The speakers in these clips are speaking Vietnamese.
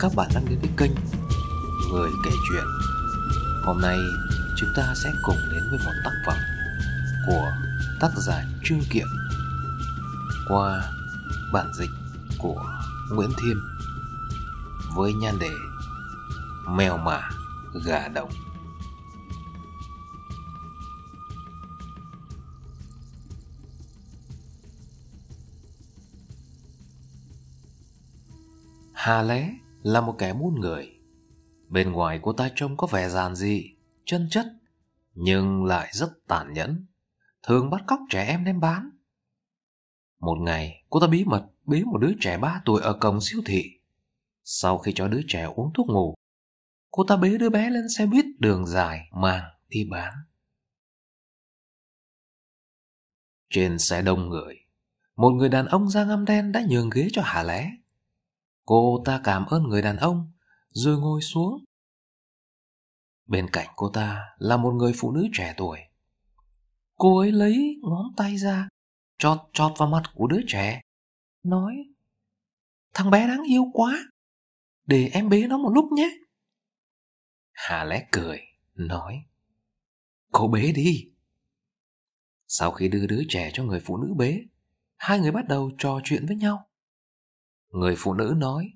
các bạn đang đến với kênh Người kể chuyện Hôm nay chúng ta sẽ cùng đến với một tác phẩm của tác giả Trương Kiệm qua bản dịch của Nguyễn Thiên với nhan đề Mèo mả gà đồng Hà lé là một kẻ muôn người. Bên ngoài cô ta trông có vẻ giàn dị, chân chất, nhưng lại rất tàn nhẫn, thường bắt cóc trẻ em đem bán. Một ngày, cô ta bí mật bế một đứa trẻ 3 tuổi ở cổng siêu thị. Sau khi cho đứa trẻ uống thuốc ngủ, cô ta bế đứa bé lên xe buýt đường dài mang đi bán. Trên xe đông người, một người đàn ông da ngăm đen đã nhường ghế cho Hà Lé. Cô ta cảm ơn người đàn ông, rồi ngồi xuống. Bên cạnh cô ta là một người phụ nữ trẻ tuổi. Cô ấy lấy ngón tay ra, chọt chọt vào mặt của đứa trẻ, nói Thằng bé đáng yêu quá, để em bế nó một lúc nhé. Hà lẽ cười, nói Cô bế đi. Sau khi đưa đứa trẻ cho người phụ nữ bế, hai người bắt đầu trò chuyện với nhau. Người phụ nữ nói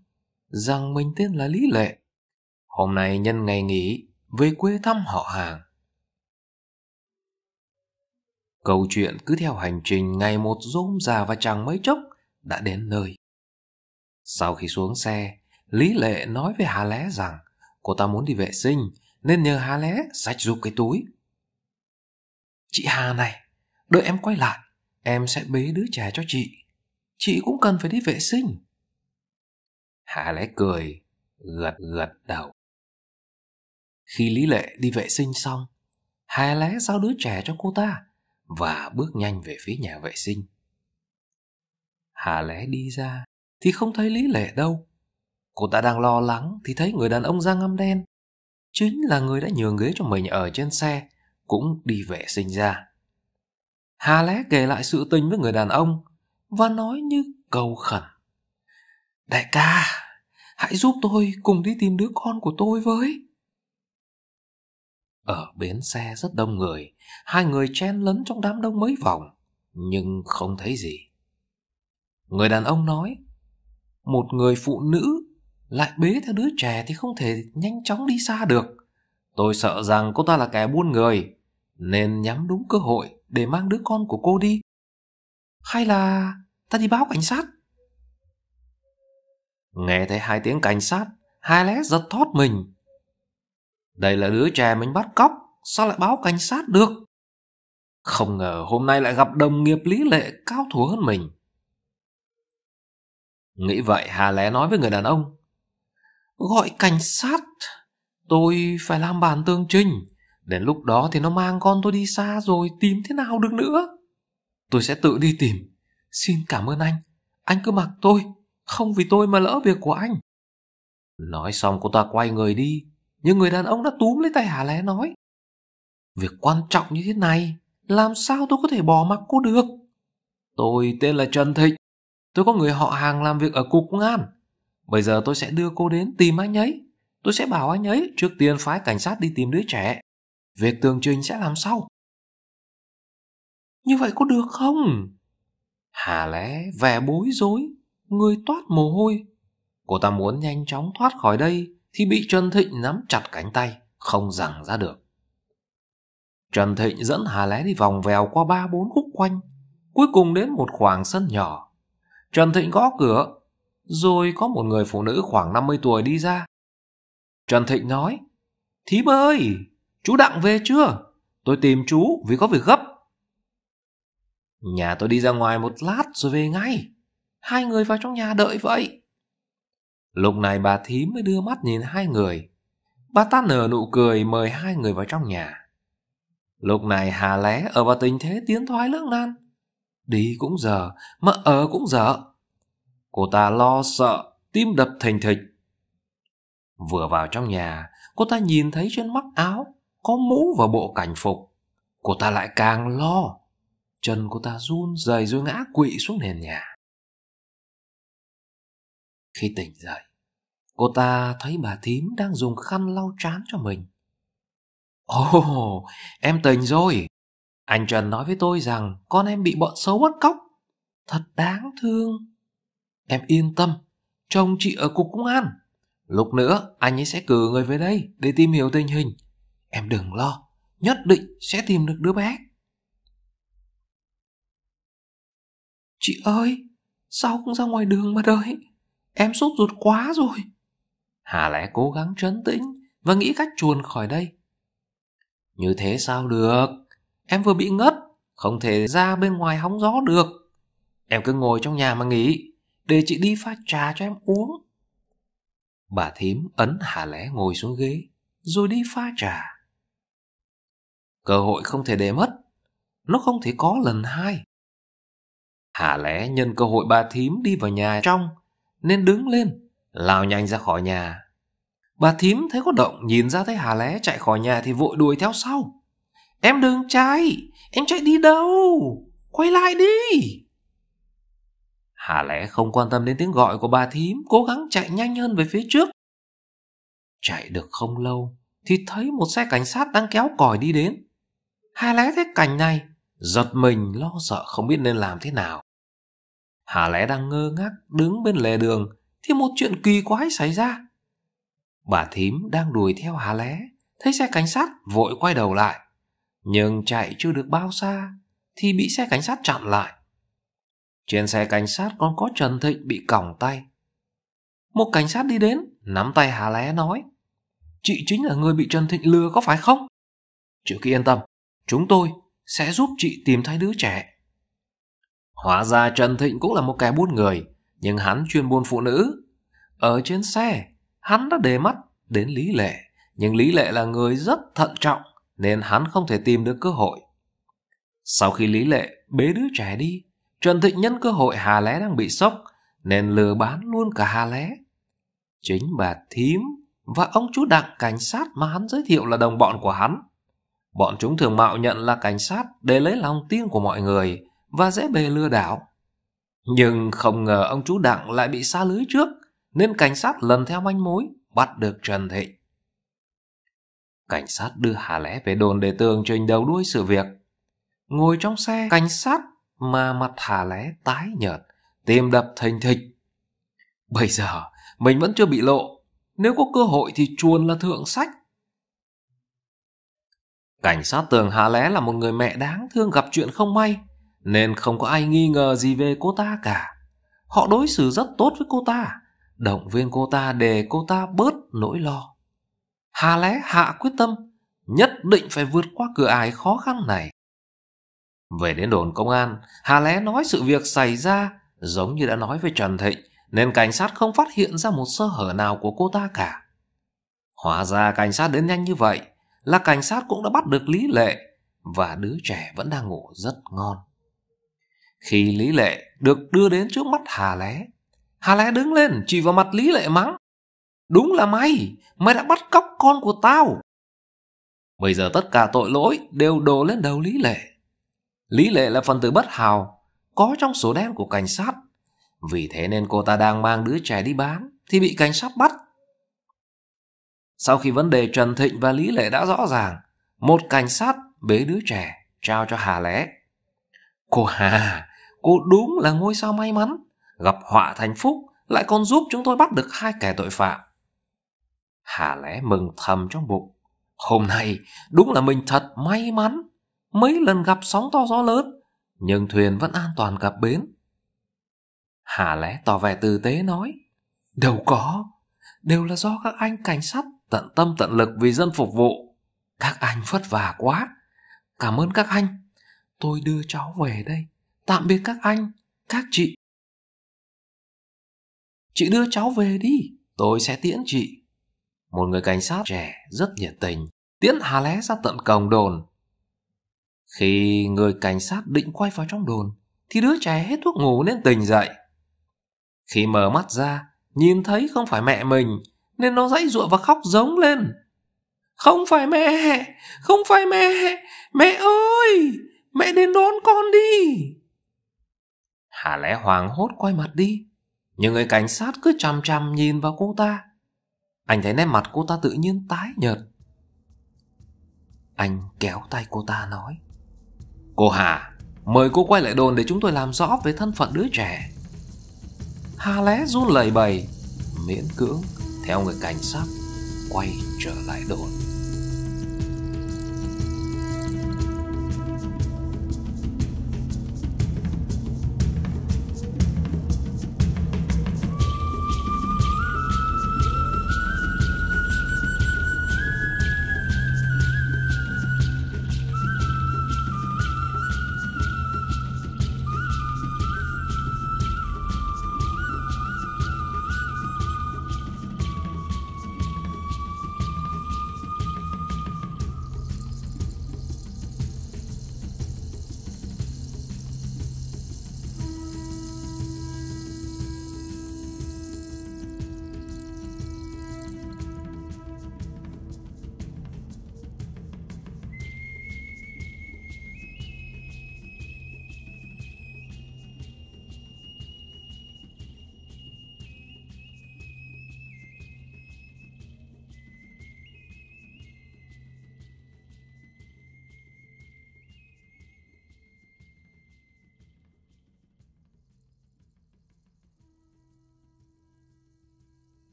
rằng mình tên là Lý Lệ. Hôm nay nhân ngày nghỉ về quê thăm họ hàng. Câu chuyện cứ theo hành trình ngày một rôm già và chẳng mấy chốc đã đến nơi. Sau khi xuống xe, Lý Lệ nói với Hà Lé rằng cô ta muốn đi vệ sinh nên nhờ Hà Lé xách giúp cái túi. Chị Hà này, đợi em quay lại, em sẽ bế đứa trẻ cho chị. Chị cũng cần phải đi vệ sinh. Hà lẽ cười, gật gật đầu. Khi Lý Lệ đi vệ sinh xong, Hà lẽ giao đứa trẻ cho cô ta và bước nhanh về phía nhà vệ sinh. Hà lẽ đi ra thì không thấy Lý Lệ đâu. Cô ta đang lo lắng thì thấy người đàn ông da ngăm đen. Chính là người đã nhường ghế cho mình ở trên xe, cũng đi vệ sinh ra. Hà lẽ kể lại sự tình với người đàn ông và nói như cầu khẩn đại ca hãy giúp tôi cùng đi tìm đứa con của tôi với ở bến xe rất đông người hai người chen lấn trong đám đông mấy vòng nhưng không thấy gì người đàn ông nói một người phụ nữ lại bế theo đứa trẻ thì không thể nhanh chóng đi xa được tôi sợ rằng cô ta là kẻ buôn người nên nhắm đúng cơ hội để mang đứa con của cô đi hay là ta đi báo cảnh sát Nghe thấy hai tiếng cảnh sát, hai lẽ giật thoát mình. Đây là đứa trẻ mình bắt cóc, sao lại báo cảnh sát được? Không ngờ hôm nay lại gặp đồng nghiệp lý lệ cao thủ hơn mình. Nghĩ vậy Hà Lé nói với người đàn ông. Gọi cảnh sát, tôi phải làm bản tương trình. Đến lúc đó thì nó mang con tôi đi xa rồi tìm thế nào được nữa. Tôi sẽ tự đi tìm. Xin cảm ơn anh, anh cứ mặc tôi, không vì tôi mà lỡ việc của anh. Nói xong cô ta quay người đi, nhưng người đàn ông đã túm lấy tay Hà Lé nói. Việc quan trọng như thế này, làm sao tôi có thể bỏ mặc cô được? Tôi tên là Trần Thịnh, tôi có người họ hàng làm việc ở cục công an. Bây giờ tôi sẽ đưa cô đến tìm anh ấy. Tôi sẽ bảo anh ấy trước tiên phái cảnh sát đi tìm đứa trẻ. Việc tường trình sẽ làm sau. Như vậy có được không? Hà lẽ vẻ bối rối người toát mồ hôi. Cô ta muốn nhanh chóng thoát khỏi đây thì bị Trần Thịnh nắm chặt cánh tay, không giằng ra được. Trần Thịnh dẫn Hà Lé đi vòng vèo qua ba bốn khúc quanh, cuối cùng đến một khoảng sân nhỏ. Trần Thịnh gõ cửa, rồi có một người phụ nữ khoảng 50 tuổi đi ra. Trần Thịnh nói, Thím ơi, chú Đặng về chưa? Tôi tìm chú vì có việc gấp. Nhà tôi đi ra ngoài một lát rồi về ngay hai người vào trong nhà đợi vậy. Lúc này bà thím mới đưa mắt nhìn hai người. Bà ta nở nụ cười mời hai người vào trong nhà. Lúc này Hà Lé ở vào tình thế tiến thoái lưỡng nan. Đi cũng dở, mà ở cũng dở. Cô ta lo sợ, tim đập thình thịch. Vừa vào trong nhà, cô ta nhìn thấy trên mắt áo có mũ và bộ cảnh phục. Cô ta lại càng lo. Chân cô ta run rời rồi ngã quỵ xuống nền nhà. Khi tỉnh dậy, cô ta thấy bà thím đang dùng khăn lau trán cho mình. Ồ, oh, em tỉnh rồi. Anh Trần nói với tôi rằng con em bị bọn xấu bắt cóc. Thật đáng thương. Em yên tâm, chồng chị ở cục công an. Lúc nữa anh ấy sẽ cử người về đây để tìm hiểu tình hình. Em đừng lo, nhất định sẽ tìm được đứa bé. Chị ơi, sao cũng ra ngoài đường mà đợi? Em sốt ruột quá rồi. Hà lẽ cố gắng trấn tĩnh và nghĩ cách chuồn khỏi đây. Như thế sao được? Em vừa bị ngất, không thể ra bên ngoài hóng gió được. Em cứ ngồi trong nhà mà nghỉ, để chị đi pha trà cho em uống. Bà thím ấn Hà lẽ ngồi xuống ghế, rồi đi pha trà. Cơ hội không thể để mất, nó không thể có lần hai. Hà lẽ nhân cơ hội bà thím đi vào nhà trong nên đứng lên, lao nhanh ra khỏi nhà. Bà thím thấy có động nhìn ra thấy Hà Lé chạy khỏi nhà thì vội đuổi theo sau. Em đừng chạy, em chạy đi đâu, quay lại đi. Hà Lé không quan tâm đến tiếng gọi của bà thím, cố gắng chạy nhanh hơn về phía trước. Chạy được không lâu thì thấy một xe cảnh sát đang kéo còi đi đến. Hà Lé thấy cảnh này, giật mình lo sợ không biết nên làm thế nào. Hà lẽ đang ngơ ngác đứng bên lề đường thì một chuyện kỳ quái xảy ra. Bà thím đang đuổi theo Hà lé, thấy xe cảnh sát vội quay đầu lại. Nhưng chạy chưa được bao xa thì bị xe cảnh sát chặn lại. Trên xe cảnh sát còn có Trần Thịnh bị còng tay. Một cảnh sát đi đến, nắm tay Hà lé nói. Chị chính là người bị Trần Thịnh lừa có phải không? Chị cứ yên tâm, chúng tôi sẽ giúp chị tìm thấy đứa trẻ Hóa ra Trần Thịnh cũng là một kẻ buôn người, nhưng hắn chuyên buôn phụ nữ. Ở trên xe, hắn đã đề mắt đến Lý Lệ, nhưng Lý Lệ là người rất thận trọng nên hắn không thể tìm được cơ hội. Sau khi Lý Lệ bế đứa trẻ đi, Trần Thịnh nhân cơ hội Hà Lé đang bị sốc nên lừa bán luôn cả Hà Lé. Chính bà Thím và ông chú đặng cảnh sát mà hắn giới thiệu là đồng bọn của hắn. Bọn chúng thường mạo nhận là cảnh sát để lấy lòng tin của mọi người và dễ bề lừa đảo. Nhưng không ngờ ông chú Đặng lại bị xa lưới trước, nên cảnh sát lần theo manh mối bắt được Trần Thị. Cảnh sát đưa Hà Lẽ về đồn để tường trình đầu đuôi sự việc. Ngồi trong xe, cảnh sát mà mặt Hà Lẽ tái nhợt, tim đập thình thịch. Bây giờ, mình vẫn chưa bị lộ. Nếu có cơ hội thì chuồn là thượng sách. Cảnh sát tưởng Hà Lé là một người mẹ đáng thương gặp chuyện không may nên không có ai nghi ngờ gì về cô ta cả. Họ đối xử rất tốt với cô ta, động viên cô ta để cô ta bớt nỗi lo. Hà lẽ hạ quyết tâm, nhất định phải vượt qua cửa ải khó khăn này. Về đến đồn công an, Hà lẽ nói sự việc xảy ra giống như đã nói với Trần Thịnh, nên cảnh sát không phát hiện ra một sơ hở nào của cô ta cả. Hóa ra cảnh sát đến nhanh như vậy là cảnh sát cũng đã bắt được Lý Lệ và đứa trẻ vẫn đang ngủ rất ngon. Khi Lý Lệ được đưa đến trước mắt Hà Lé, Hà Lé đứng lên chỉ vào mặt Lý Lệ mắng. Đúng là mày, mày đã bắt cóc con của tao. Bây giờ tất cả tội lỗi đều đổ lên đầu Lý Lệ. Lý Lệ là phần tử bất hào, có trong sổ đen của cảnh sát. Vì thế nên cô ta đang mang đứa trẻ đi bán, thì bị cảnh sát bắt. Sau khi vấn đề Trần Thịnh và Lý Lệ đã rõ ràng, một cảnh sát bế đứa trẻ trao cho Hà Lé. Cô Hà, Cô đúng là ngôi sao may mắn, gặp họa thành phúc, lại còn giúp chúng tôi bắt được hai kẻ tội phạm. Hà lẽ mừng thầm trong bụng. Hôm nay đúng là mình thật may mắn. Mấy lần gặp sóng to gió lớn, nhưng thuyền vẫn an toàn cập bến. Hà lẽ tỏ vẻ tử tế nói. Đâu có, đều là do các anh cảnh sát tận tâm tận lực vì dân phục vụ. Các anh vất vả quá. Cảm ơn các anh. Tôi đưa cháu về đây tạm biệt các anh các chị chị đưa cháu về đi tôi sẽ tiễn chị một người cảnh sát trẻ rất nhiệt tình tiễn hà lé ra tận cổng đồn khi người cảnh sát định quay vào trong đồn thì đứa trẻ hết thuốc ngủ nên tỉnh dậy khi mở mắt ra nhìn thấy không phải mẹ mình nên nó dãy giụa và khóc giống lên không phải mẹ không phải mẹ mẹ ơi mẹ đến đón con đi Hà lẽ hoàng hốt quay mặt đi Nhưng người cảnh sát cứ chằm chằm nhìn vào cô ta Anh thấy nét mặt cô ta tự nhiên tái nhợt Anh kéo tay cô ta nói Cô Hà Mời cô quay lại đồn để chúng tôi làm rõ về thân phận đứa trẻ Hà lẽ run lẩy bẩy Miễn cưỡng Theo người cảnh sát Quay trở lại đồn